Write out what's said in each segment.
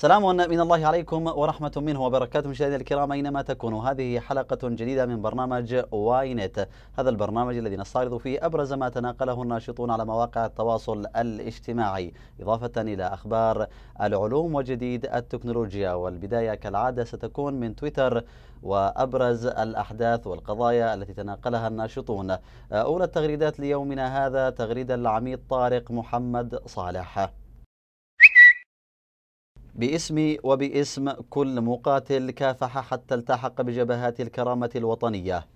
سلام من الله عليكم ورحمة منه وبركاته مشاهدينا الكرام أينما تكونوا هذه حلقة جديدة من برنامج واينت هذا البرنامج الذي نستعرض فيه أبرز ما تناقله الناشطون على مواقع التواصل الاجتماعي إضافة إلى أخبار العلوم وجديد التكنولوجيا والبداية كالعادة ستكون من تويتر وأبرز الأحداث والقضايا التي تناقلها الناشطون أولى التغريدات ليومنا هذا تغريدة العميد طارق محمد صالح باسمي وباسم كل مقاتل كافح حتى التحق بجبهات الكرامة الوطنية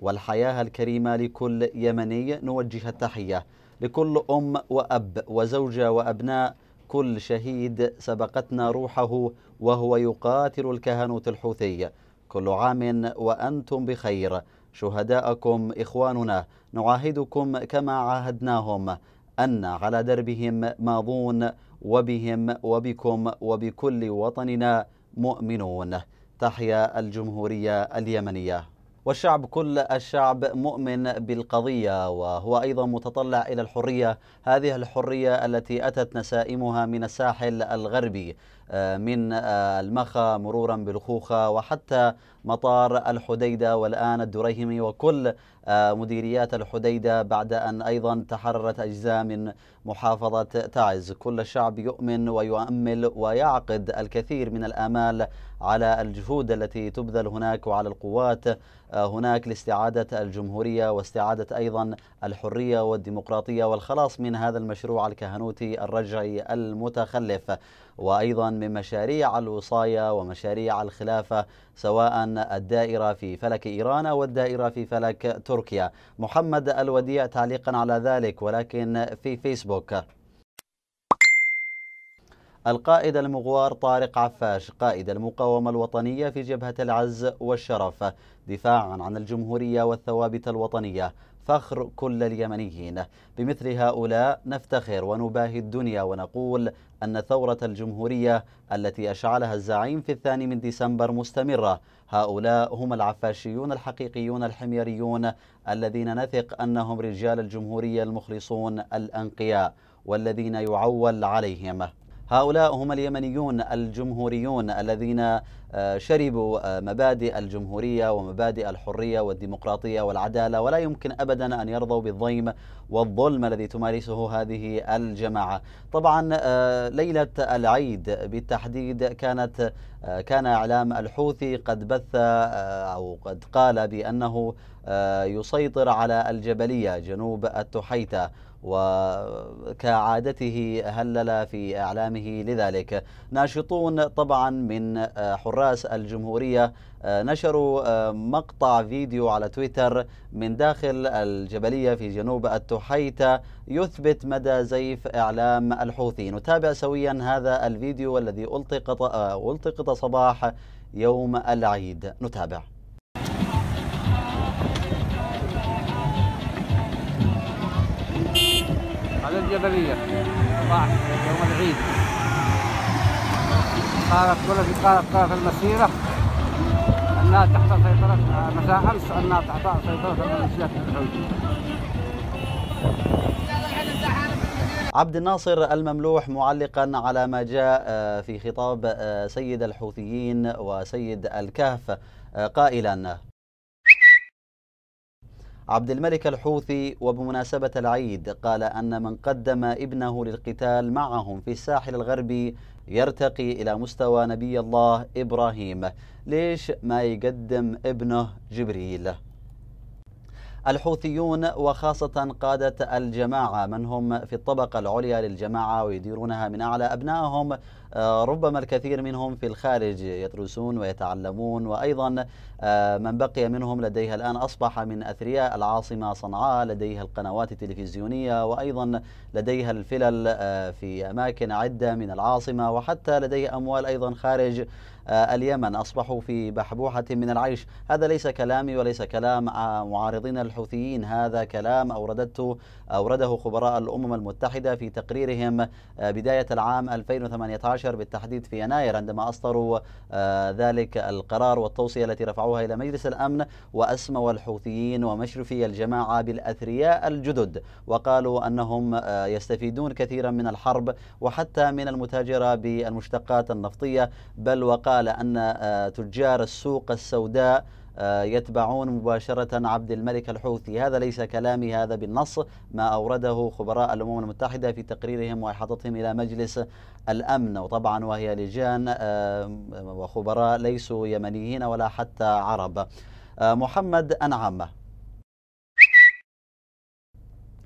والحياة الكريمة لكل يمني نوجه التحية لكل أم وأب وزوجة وأبناء كل شهيد سبقتنا روحه وهو يقاتل الكهنوت الحوثي كل عام وأنتم بخير شهداءكم إخواننا نعاهدكم كما عاهدناهم أن على دربهم ماضون وبهم وبكم وبكل وطننا مؤمنون تحيا الجمهورية اليمنية والشعب كل الشعب مؤمن بالقضية وهو أيضا متطلع إلى الحرية هذه الحرية التي أتت نسائمها من الساحل الغربي آه، من آه، المخا مرورا بالخوخة وحتى مطار الحديدة والآن الدريهمي وكل آه، مديريات الحديدة بعد أن أيضا تحررت أجزاء من محافظة تعز كل الشعب يؤمن ويؤمل ويعقد الكثير من الآمال على الجهود التي تبذل هناك وعلى القوات هناك لاستعادة الجمهورية واستعادة أيضا الحرية والديمقراطية والخلاص من هذا المشروع الكهنوتي الرجعي المتخلف وأيضا بمشاريع مشاريع الوصاية ومشاريع الخلافة سواء الدائرة في فلك إيران أو الدائرة في فلك تركيا محمد الوديع تعليقا على ذلك ولكن في فيسبوك القائد المغوار طارق عفاش قائد المقاومة الوطنية في جبهة العز والشرف دفاعا عن الجمهورية والثوابت الوطنية فخر كل اليمنيين بمثل هؤلاء نفتخر ونباهي الدنيا ونقول أن ثورة الجمهورية التي أشعلها الزعيم في الثاني من ديسمبر مستمرة هؤلاء هم العفاشيون الحقيقيون الحميريون الذين نثق أنهم رجال الجمهورية المخلصون الأنقياء والذين يعول عليهم هؤلاء هم اليمنيون الجمهوريون الذين آه، شربوا آه، مبادئ الجمهورية ومبادئ الحرية والديمقراطية والعدالة ولا يمكن أبدا أن يرضوا بالضيم والظلم الذي تمارسه هذه الجماعة طبعا آه، ليلة العيد بالتحديد كانت كان إعلام الحوثي قد بث أو قد قال بأنه يسيطر على الجبلية جنوب التحيتة وكعادته هلل في أعلامه لذلك ناشطون طبعا من آه، حراس الجمهورية آه، نشروا آه، مقطع فيديو على تويتر من داخل الجبلية في جنوب التحيتة يثبت مدى زيف إعلام الحوثي نتابع سويا هذا الفيديو الذي ألتقط, ألتقط صباح يوم العيد نتابع على الجبلية طاح يوم العيد قالت ولدي قالت قالت المسيرة أنها تحت سيطرة مساء أمس أنها تحت سيطرة الميليشيات عبد الناصر المملوح معلقا على ما جاء آه، في خطاب آه، سيد الحوثيين وسيد الكهف آه، قائلا عبد الملك الحوثي وبمناسبة العيد قال أن من قدم ابنه للقتال معهم في الساحل الغربي يرتقي إلى مستوى نبي الله إبراهيم ليش ما يقدم ابنه جبريل الحوثيون وخاصة قادة الجماعة من هم في الطبقة العليا للجماعة ويديرونها من أعلى أبنائهم آه، ربما الكثير منهم في الخارج يدرسون ويتعلمون وأيضا آه، من بقي منهم لديها الآن أصبح من أثرياء العاصمة صنعاء لديها القنوات التلفزيونية وأيضا لديها الفلل آه، في أماكن عدة من العاصمة وحتى لديها أموال أيضا خارج آه، اليمن أصبحوا في بحبوحة من العيش هذا ليس كلامي وليس كلام آه، معارضين الحوثيين هذا كلام أوردته أورده خبراء الأمم المتحدة في تقريرهم آه، بداية العام 2018 بالتحديد في يناير عندما أصدروا ذلك القرار والتوصية التي رفعوها إلى مجلس الأمن وأسموا الحوثيين ومشرفي الجماعة بالأثرياء الجدد وقالوا أنهم يستفيدون كثيرا من الحرب وحتى من المتاجرة بالمشتقات النفطية بل وقال قال أن آه، تجار السوق السوداء آه، يتبعون مباشرة عبد الملك الحوثي هذا ليس كلامي هذا بالنص ما أورده خبراء الأمم المتحدة في تقريرهم وإحاطتهم إلى مجلس الأمن وطبعا وهي لجان آه، وخبراء ليسوا يمنيين ولا حتى عرب محمد أنعمه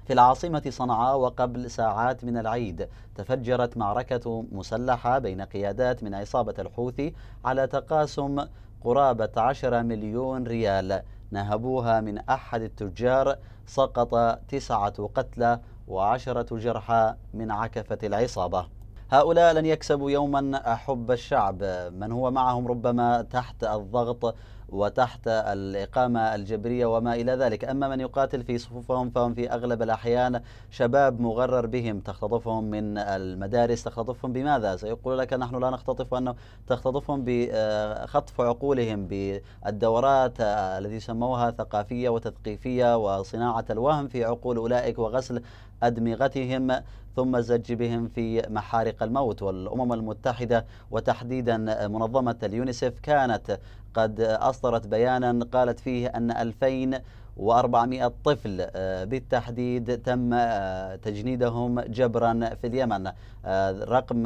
في العاصمة صنعاء وقبل ساعات من العيد تفجرت معركة مسلحة بين قيادات من عصابة الحوثي على تقاسم قرابة 10 مليون ريال نهبوها من أحد التجار سقط تسعة قتلى وعشرة جرحى من عكفة العصابة هؤلاء لن يكسبوا يوما حب الشعب من هو معهم ربما تحت الضغط وتحت الإقامة الجبرية وما إلى ذلك أما من يقاتل في صفوفهم فهم في أغلب الأحيان شباب مغرر بهم تختطفهم من المدارس تختطفهم بماذا سيقول لك نحن لا نختطف أنه تختطفهم بخطف آه، عقولهم بالدورات آه، التي سموها ثقافية وتثقيفية وصناعة الوهم في عقول أولئك وغسل أدمغتهم ثم الزج بهم في محارق الموت والأمم المتحدة وتحديدا منظمة اليونيسف كانت قد أصدرت بيانا قالت فيه أن 2400 طفل آه، بالتحديد تم آه، تجنيدهم جبرا في اليمن آه، رقم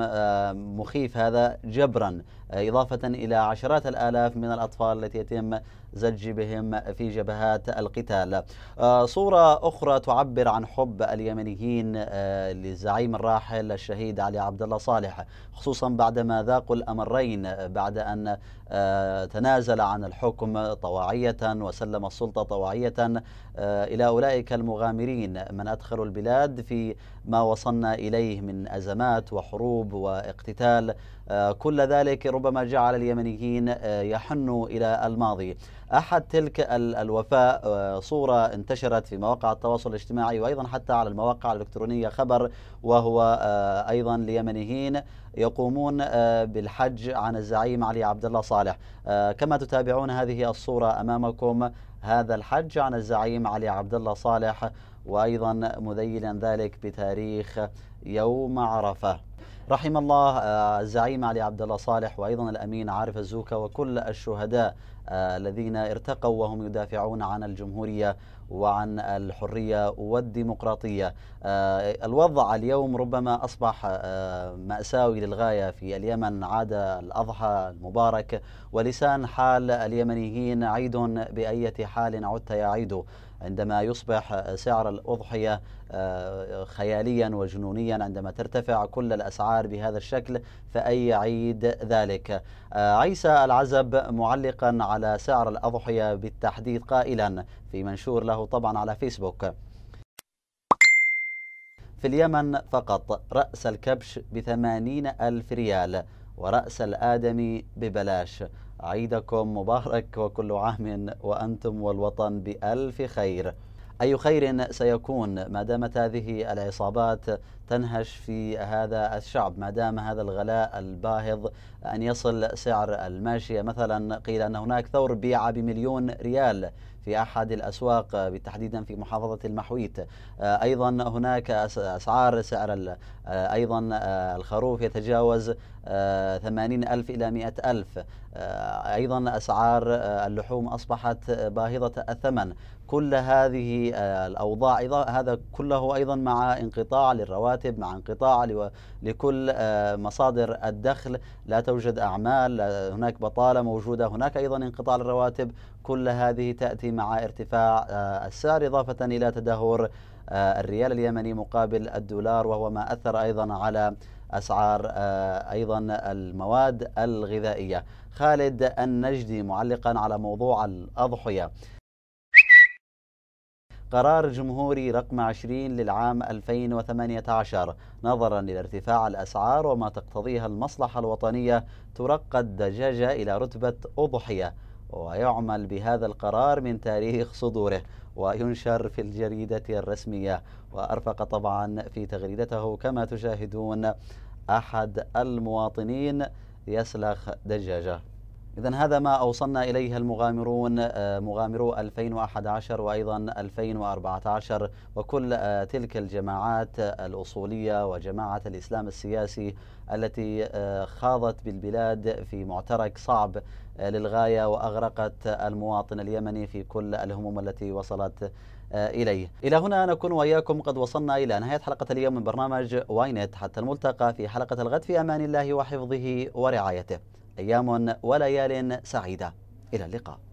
مخيف هذا جبرا إضافة إلى عشرات الآلاف من الأطفال التي يتم زج بهم في جبهات القتال آه، صورة أخرى تعبر عن حب اليمنيين للزعيم آه، الراحل الشهيد علي عبد الله صالح خصوصا بعدما ذاقوا الأمرين آه، بعد أن تنازل عن الحكم طواعية وسلم السلطة طواعية إلى أولئك المغامرين من أدخلوا البلاد في ما وصلنا إليه من أزمات وحروب واقتتال كل ذلك ربما ربما جعل اليمنيين آه، يحنوا إلى الماضي أحد تلك الوفاء آه، صورة انتشرت في مواقع التواصل الاجتماعي وأيضا حتى على المواقع الإلكترونية خبر وهو آه، أيضا ليمنيين يقومون بالحج عن الزعيم علي عبد الله صالح كما تتابعون هذه الصورة أمامكم هذا الحج عن الزعيم علي عبد الله صالح وأيضا مذيلا ذلك بتاريخ يوم عرفه رحم الله الزعيم آه، علي عبد الله صالح وايضا الامين عارف الزوكا وكل الشهداء آه، الذين ارتقوا وهم يدافعون عن الجمهوريه وعن الحريه والديمقراطيه. آه، الوضع اليوم ربما اصبح ماساوي للغايه في اليمن عاد الاضحى المبارك ولسان حال اليمنيين عيد باية حال عدت يا يعيد. عندما يصبح سعر الأضحية آه، خياليا وجنونيا عندما ترتفع كل الأسعار بهذا الشكل فأي عيد ذلك آه، عيسى العزب معلقا على سعر الأضحية بالتحديد قائلا في منشور له طبعا على فيسبوك في اليمن فقط رأس الكبش بثمانين ألف ريال ورأس الآدمي ببلاش عيدكم مبارك وكل عام وأنتم والوطن بألف خير أي خير سيكون ما دامت هذه العصابات تنهش في هذا الشعب ما دام هذا الغلاء الباهظ أن يصل سعر الماشية مثلا قيل أن هناك ثور بيع بمليون ريال في أحد الأسواق بالتحديد في محافظة المحويت آه، أيضا هناك أسعار سعر آه، أيضا آه، الخروف يتجاوز ثمانين ألف إلى مئة ألف أيضا أسعار اللحوم أصبحت باهظة الثمن كل هذه الأوضاع هذا كله أيضا مع انقطاع للرواتب مع انقطاع لكل مصادر الدخل لا توجد أعمال هناك بطالة موجودة هناك أيضا انقطاع للرواتب كل هذه تأتي مع ارتفاع آه، السعر إضافة إلى تدهور آه، الريال اليمني مقابل الدولار وهو ما أثر أيضا على أسعار آه، أيضا المواد الغذائية خالد النجدي معلقا على موضوع الأضحية قرار جمهوري رقم 20 للعام 2018 نظرا لارتفاع الأسعار وما تقتضيها المصلحة الوطنية ترقى الدجاجة إلى رتبة أضحية ويعمل بهذا القرار من تاريخ صدوره وينشر في الجريدة الرسمية وأرفق طبعا في تغريدته كما تشاهدون أحد المواطنين يسلخ دجاجة إذا هذا ما أوصلنا إليه المغامرون آه، مغامرو 2011 وأيضا 2014 وكل آه، تلك الجماعات آه، الأصولية وجماعة الإسلام السياسي التي خاضت بالبلاد في معترك صعب للغاية وأغرقت المواطن اليمني في كل الهموم التي وصلت إليه إلى هنا نكون وإياكم قد وصلنا إلى نهاية حلقة اليوم من برنامج واينت حتى الملتقى في حلقة الغد في أمان الله وحفظه ورعايته أيام وليال سعيدة إلى اللقاء